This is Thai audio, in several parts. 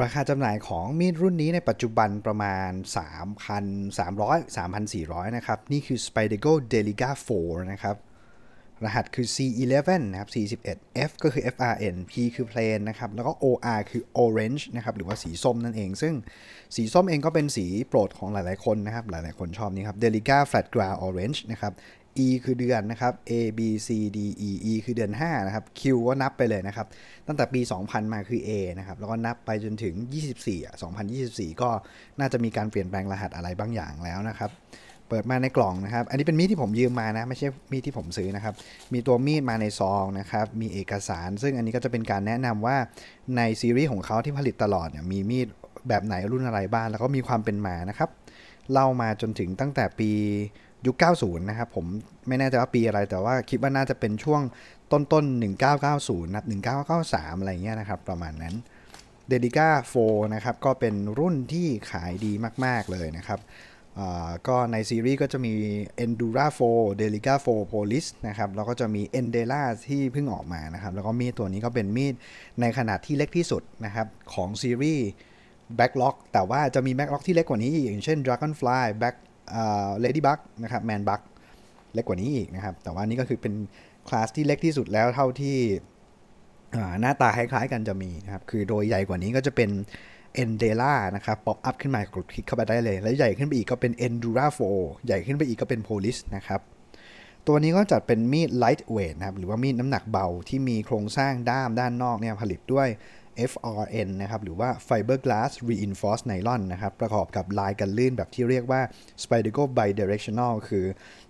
ราคาจำหน่ายของมีดรุ่นนี้ในปัจจุบันประมาณ 3,300 3,400นะครับ นี่คือ Spyderco Delica 4 นะครับ รหัสคือ C11 นะครับ C11 F ก็คือ FRN P คือ Plain นะครับ แล้วก็ OR คือ Orange นะครับ หรือว่าสีส้มนั่นเอง ซึ่งสีส้มเองก็เป็นสีโปรดของหลายๆคนนะครับ หลายๆคนชอบนี่ครับ Delica Flat Ground Orange นะครับ E คือเดือนนะครับ A B C D E E คือเดือน5นะครับ Q ก็นับไปเลยนะครับตั้งแต่ปี2000 มาคือ A นะครับแล้วก็นับไปจนถึง 24อ่2024 ก็น่าจะมีการเปลี่ยนแปลงรหัสอะไรบางอย่างแล้วนะครับเปิดมาในกล่องนะครับ อันนี้เป็นมีดที่ผมยืมมานะไม่ใช่มีดที่ผมซื้อนะครับมีตัวมีดมาในซองนะครับมีเอกสาร ซึ่งอันนี้ก็จะเป็นการแนะนำว่าในซีรีส์ของเขาที่ผลิตตลอดเนี่ยมีมีดแบบไหนรุ่นอะไรบ้างแล้วก็มีความเป็นมานะครับเล่ามาจนถึงตั้งแต่ปียุค 90 นะครับ ผมไม่แน่ใจว่าปีอะไรแต่ว่าคิดว่าน่าจะเป็นช่วงต้นต้น1990 นับ1993 อะไรเงี้ยนะครับ ประมาณนั้นเดดิก้าโฟนะครับก็เป็นรุ่นที่ขายดีมาก ๆ เลยนะครับก็ในซีรีส์ก็จะมี Endura 4 Delica 4 Polis นะครับ แล้วก็จะมี Endela ที่เพิ่งออกมานะครับ แล้วก็มีดตัวนี้ก็เป็นมีดในขนาดที่เล็กที่สุดนะครับของซีรีส์แบ็กล็อกแต่ว่าจะมีแบ็กล็อกที่เล็กกว่านี้อีกอย่างเช่น Dragonfly Back เลดี้บัคนะครับแมนบัคเล็กกว่านี้อีกนะครับแต่ว่านี่ก็คือเป็นคลาสที่เล็กที่สุดแล้วเท่าที่หน้าตาคล้ายๆกันจะมีนะครับคือโดยใหญ่กว่านี้ก็จะเป็นเอนเดล่านะครับป๊อปอัพขึ้นมากดคลิกเข้าไปได้เลย แล้วใหญ่ขึ้นไปอีกก็เป็นเอนดูราโฟใหญ่ขึ้นไปอีกก็เป็นโพลิสนะครับตัวนี้ก็จัดเป็นมีดไลท์เว t นะครับหรือว่ามีดน้ำหนักเบาที่มีโครงสร้างด้ามด้านนอกเนี่ยผลิตด้วย FRN นะครับ หรือว่า Fiberglass Reinforced Nylon นะครับ ประกอบกับลายกันลื่นแบบที่เรียกว่า s p i d e r g o Bidirectional คือ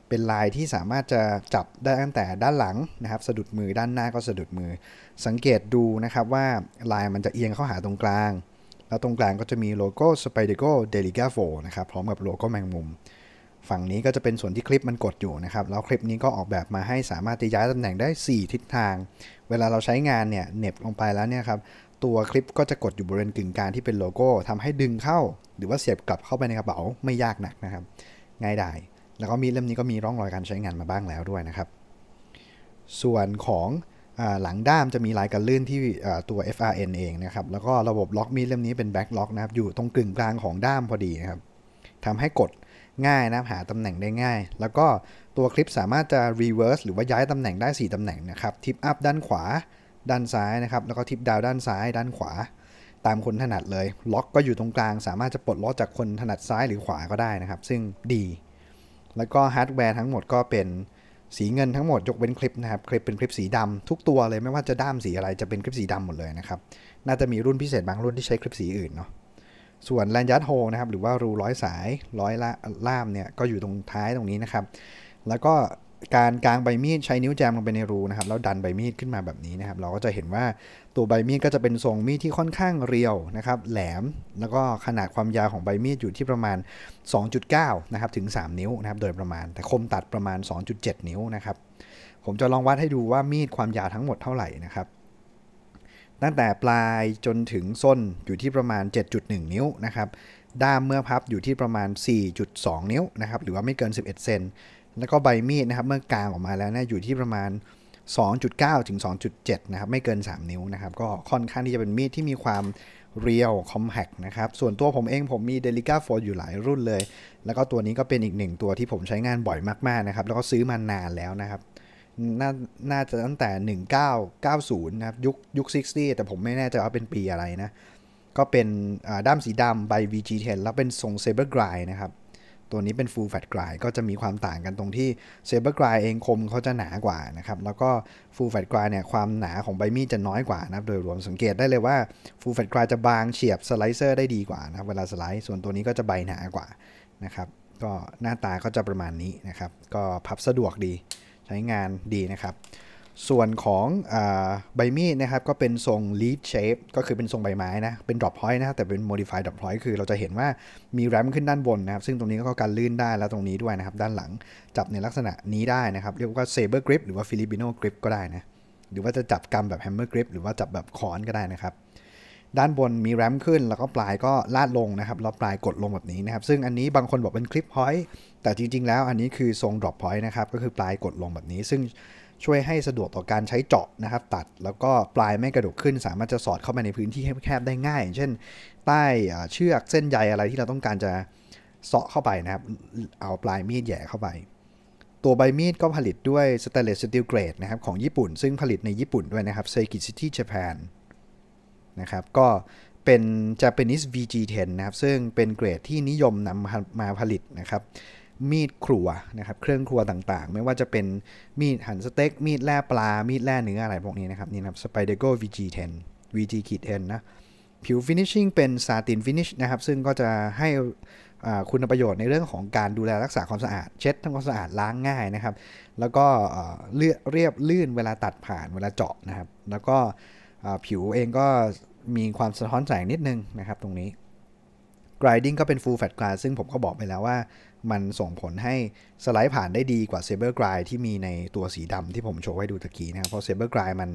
เป็นลายที่สามารถจะจับได้ตั้งแต่ด้านหลังนะครับ สะดุดมือด้านหน้าก็สะดุดมือ สังเกตดูนะครับว่าลายมันจะเอียงเข้าหาตรงกลาง แล้วตรงกลางก็จะมีโลโก้ s p i d e r g o Deligafo นะครับ พร้อมกับโลโก้แมงมุม ฝั่งนี้ก็จะเป็นส่วนที่คลิปมันกดอยู่นะครับ แล้วคลิปนี้ก็ออกแบบมาให้สามารถจะย้ายตำแหน่งได้ 4 ทิศทาง เวลาเราใช้งานเนี่ยเน็บลงไปแล้วเนี่ยครับตัวคลิปก็จะกดอยู่บริเวณกึ่งกลางที่เป็นโลโก้ ทำให้ดึงเข้า หรือว่าเสียบกลับเข้าไปในกระเป๋าไม่ยากนักนะครับ ง่ายดายแล้วก็มีเล่มนี้ก็มีร่องรอยการใช้งานมาบ้างแล้วด้วยนะครับ ส่วนของหลังด้ามจะมีลายกันลื่นที่ตัว FRN เองนะครับ แล้วก็ระบบล็อกมีดเล่มนี้เป็นแบ็คล็อกนะครับอยู่ตรงกึ่งกลางของด้ามพอดีนะครับทำให้กดง่ายนะหาตำแหน่งได้ง่าย แล้วก็ตัวคลิปสามารถจะ reverse หรือว่าย้ายตำแหน่งได้ 4ตำแหน่งนะครับทิปอัพด้านขวาด้านซ้ายนะครับ แล้วก็ทิปดาวด้านซ้าย ด้านขวา ตามคนถนัดเลย ล็อกก็อยู่ตรงกลาง สามารถจะปลดล็อกจากคนถนัดซ้ายหรือขวาก็ได้นะครับ ซึ่งดี แล้วก็ฮาร์ดแวร์ทั้งหมดก็เป็นสีเงินทั้งหมดยกเว้นคลิปนะครับ คลิปเป็นคลิปสีดำทุกตัวเลยไม่ว่าจะด้ามสีอะไรจะเป็นคลิปสีดำหมดเลยนะครับ น่าจะมีรุ่นพิเศษบางรุ่นที่ใช้คลิปสีอื่นเนาะ ส่วนแลนยัดโฮนะครับหรือว่ารูร้อยสายร้อยล่ามเนี่ยก็อยู่ตรงท้ายตรงนี้นะครับ แล้วก็การกางใบมีดใช้นิ้วแจมลงไปในรูนะครับแล้วดันใบมีดขึ้นมาแบบนี้นะครับเราก็จะเห็นว่าตัวใบมีดก็จะเป็นทรงมีดที่ค่อนข้างเรียวนะครับแหลมแล้วก็ขนาดความยาวของใบมีดอยู่ที่ประมาณ2.9นะครับถึง3 นิ้วนะครับโดยประมาณแต่คมตัดประมาณ 2.7 นิ้วนะครับผมจะลองวัดให้ดูว่ามีดความยาวทั้งหมดเท่าไหร่นะครับตั้งแต่ปลายจนถึงส้นอยู่ที่ประมาณ 7.1 นิ้วนะครับด้ามเมื่อพับอยู่ที่ประมาณ 4.2 นิ้วนะครับหรือว่าไม่เกิน 11เซนแล้วก็ใบมีดนะครับเมื่อกลางออกมาแล้วนะอยู่ที่ประมาณ 2.9 ถึง 2.7 นะครับ ไม่เกิน 3 นิ้วนะครับก็ค่อนข้างที่จะเป็นมีดที่มีความเรียวคอมแพกนะครับส่วนตัวผมเองผมมี Delica 4อยู่หลายรุ่นเลย แล้วก็ตัวนี้ก็เป็นอีกหนึ่งตัวที่ผมใช้งานบ่อยมากๆนะครับ แล้วก็ซื้อมานานแล้วนะครับนน่าจะตั้งแต่ 1990 นะครับ ยุคยุค 60 แต่ผมไม่แน่ใจว่าเป็นปีอะไรนะก็เป็นด้ามสีดำใบ VG10 แล้วเป็นทรง Saber Grind นะครับตัวนี้เป็นฟูลแฟตกลายก็จะมีความต่างกันตรงที่เซเบอร์กลายเองคมเขาจะหนากว่านะครับ แล้วก็ฟูลแฟตกลายเนี่ยความหนาของใบมีดจะน้อยกว่านะครับโดยรวมสังเกตได้เลยว่าฟูลแฟตกลายจะบางเฉียบสไลเซอร์ได้ดีกว่านะเวลาสไลซ์ส่วนตัวนี้ก็จะใบหนากว่านะครับก็หน้าตาก็จะประมาณนี้นะครับ ก็พับสะดวกดีใช้งานดีนะครับส่วนของใบมีดนะครับ ก็เป็นทรง leaf shape ก็คือเป็นทรงใบไม้นะ เป็น drop point นะครับแต่เป็น modified drop point คือเราจะเห็นว่ามีแรมขึ้นด้านบนนะครับ ซึ่งตรงนี้ก็การลื่นได้แล้วตรงนี้ด้วยนะครับ ด้านหลังจับในลักษณะนี้ได้นะครับ เรียกว่า saber grip หรือว่า filipino grip ก็ได้นะ หรือว่าจะจับกำแบบ hammer grip หรือว่าจับแบบค้อนก็ได้นะครับ ด้านบนมีแรมขึ้น แล้วก็ปลายก็ลาดลงนะครับแล้วปลายกดลงแบบนี้นะครับ ซึ่งอันนี้บางคนบอกเป็นคลิปพอยต์แต่จริง ๆ แล้วอันนี้คือทรง drop point นะครับก็คือปลายกดลงแบบนี้ ซึ่งช่วยให้สะดวกต่อการใช้เจาะนะครับ ตัดแล้วก็ปลายไม่กระดกขึ้น สามารถจะสอดเข้าไปในพื้นที่แคบๆได้ง่าย เช่นใต้เชือกเส้นใยอะไรที่เราต้องการจะเสาะเข้าไปนะครับ เอาปลายมีดแย่เข้าไป ตัวใบมีดก็ผลิตด้วยสเตเลสสตีลเกรดนะครับของญี่ปุ่น ซึ่งผลิตในญี่ปุ่นด้วยนะครับเซกิซิตี้ญี่ปุ่นนะครับก็เป็น Japanese VG10 นะครับ ซึ่งเป็นเกรดที่นิยมนำมาผลิตนะครับมีดครัว นะครับ เครื่องครัวต่าง ๆ ไม่ว่าจะเป็นมีดหั่นสเต็กมีดแล่ปลามีดแล่เนื้ออะไรพวกนี้นะครับนี่นะครับสไปเดโก้ VG10 VG-10 นะผิวฟินิชชิ่งเป็นซาตินฟินิชนะครับ ซึ่งก็จะให้คุณประโยชน์ในเรื่องของการดูแลรักษาความสะอาด เช็ดทำความสะอาดล้างง่ายนะครับ แล้วก็เรียบลื่นเวลาตัดผ่านเวลาเจาะนะครับ แล้วก็ผิวเองก็มีความสะท้อนแสงนิดนึงนะครับตรงนี้ grinding ก็เป็น full f ต a t g l ซึ่งผมก็บอกไปแล้วว่ามันส่งผลให้สไลด์ผ่านได้ดีกว่าเเซบอร์กรายที่มีในตัวสีดำที่ผมโชว์ให้ดูตะกี้นะครับ เพราะเเซบอร์กรายมัน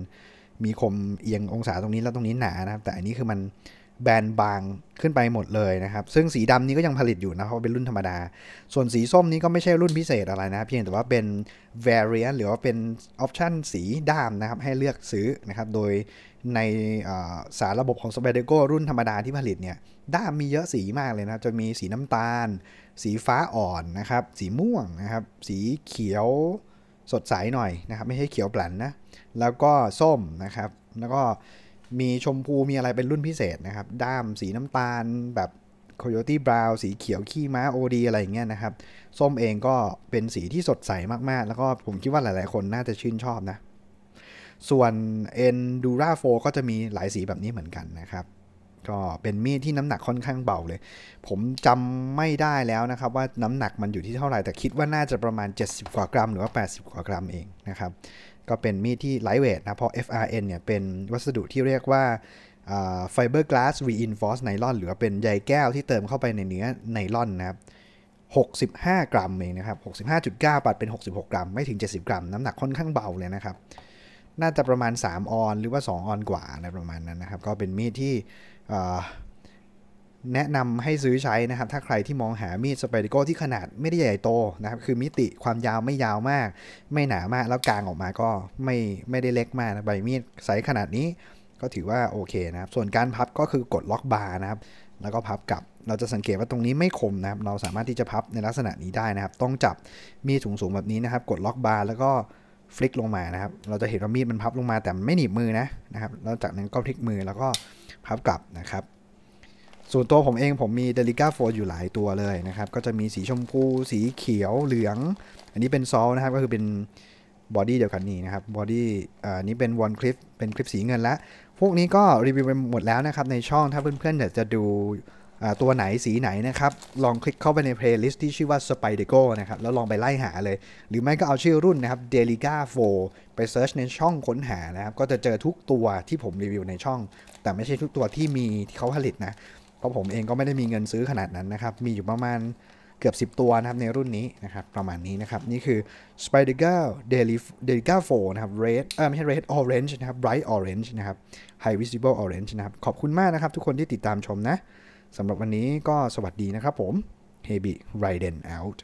มีคมเอียงองศาตรงนี้แล้วตรงนี้หนานะครับ แต่อันนี้คือมันแบนบางขึ้นไปหมดเลยนะครับ ซึ่งสีดำนี้ก็ยังผลิตอยู่นะเพราะเป็นรุ่นธรรมดา ส่วนสีส้มนี้ก็ไม่ใช่รุ่นพิเศษอะไรนะ เพียงแต่ว่าเป็น variant หรือว่าเป็นออปชันสีด้ามนะครับให้เลือกซื้อนะครับโดยในสารระบบของสเปเดโกรุ่นธรรมดาที่ผลิตเนี่ย ด้ามมีเยอะสีมากเลยนะ จะมีสีน้ำตาล สีฟ้าอ่อนนะครับ สีม่วงนะครับ สีเขียวสดใสหน่อยนะครับ ไม่ใช่เขียวปลันนะ แล้วก็ส้มนะครับ แล้วก็มีชมพู มีอะไรเป็นรุ่นพิเศษนะครับ ด้ามสีน้ำตาลแบบโคโยตี้บราวสีเขียวขี้ม้าโอดีอะไรอย่างเงี้ยนะครับ ส้มเองก็เป็นสีที่สดใสมากๆ แล้วก็ผมคิดว่าหลายๆคนน่าจะชื่นชอบนะส่วน Endura 4 ก็จะมีหลายสีแบบนี้เหมือนกันนะครับ ก็เป็นมีดที่น้ำหนักค่อนข้างเบาเลย ผมจำไม่ได้แล้วนะครับว่าน้ำหนักมันอยู่ที่เท่าไหร่ แต่คิดว่าน่าจะประมาณ 70 กว่ากรัมหรือว่า 80 กว่ากรัมเองนะครับ ก็เป็นมีดที่ไลท์เวทนะ เพราะ FRN เนี่ยเป็นวัสดุที่เรียกว่าไฟเบอร์กลาสรีอินฟอ e ์สไนลอน หรือว่าเป็นใยแก้วที่เติมเข้าไปในเนื้อไนลอนนะครับ65 กรัมเองนะครับ65.9ปัดเป็น66กรัม ไม่ถึง 70 กรัม น้ำหนักค่อนข้างเบาเลยนะครับน่าจะประมาณ 3 ออนหรือว่า 2 ออนกว่าอะไรประมาณนั้นนะครับ ก็เป็นมีดที่แนะนำให้ซื้อใช้นะครับถ้าใครที่มองหามีดสไปเดโก้ที่ขนาดไม่ได้ใหญ่โตนะครับคือมิติความยาวไม่ยาวมาก ไม่หนามากแล้วกลางออกมาก็ไม่ไม่ได้เล็กมากนะใบมีดไซส์ขนาดนี้ก็ถือว่า โอเคนะครับ ส่วนการพับก็คือกดล็อกบาร์นะครับแล้วก็พับกลับ เราจะสังเกตว่าตรงนี้ไม่คมนะครับเราสามารถที่จะพับในลักษณะนี้ได้นะครับต้องจับมีดสูงๆแบบนี้นะครับ กดล็อกบาร์แล้วก็ฟลิกลงมานะครับ เราจะเห็นว่ามีดมันพับลงมาแต่ไม่หนีบมือนะนะครับ แล้วจากนั้นก็พลิกมือแล้วก็พับกลับนะครับ ส่วนตัวผมเองผมมีเดลิก้าโฟอยู่หลายตัวเลยนะครับ ก็จะมีสีชมพู สีเขียว เหลือง อันนี้เป็นซอลนะครับ ก็คือเป็นบอดี้เดียวกันนี้นะครับ บอดี้อันนี้เป็นวอนคลิป เป็นคลิปสีเงินละ พวกนี้ก็รีวิวไปหมดแล้วนะครับ ในช่อง ถ้าเพื่อนๆอยากจะดูตัวไหนสีไหนนะครับ ลองคลิกเข้าไปในเพลย์ลิสต์ที่ชื่อว่า s p y d e c o นะครับแล้วลองไปไล่หาเลย หรือไม่ก็เอาชื่อรุ่นนะครับ Deliga 4 ไปเซิร์ชในช่องค้นหานะครับ ก็จะเจอทุกตัวที่ผมรีวิวในช่อง แต่ไม่ใช่ทุกตัวที่มีที่เขาผลิตนะ เพราะผมเองก็ไม่ได้มีเงินซื้อขนาดนั้นนะครับ มีอยู่ประมาณเกือบ 10 ตัวนะครับ ในรุ่นนี้นะครับ ประมาณนี้นะครับนี่คือ s p y d e r g o d l Delica 4 นะครับ Red เออไม่ใช่ Red Orange นะครับ Bright Orange นะครับ High Visible Orange นะครับขอบคุณมากนะครับ ทุกคนที่ติดตามชมนะสำหรับวันนี้ก็สวัสดีนะครับผม Hebi r เ i d e n out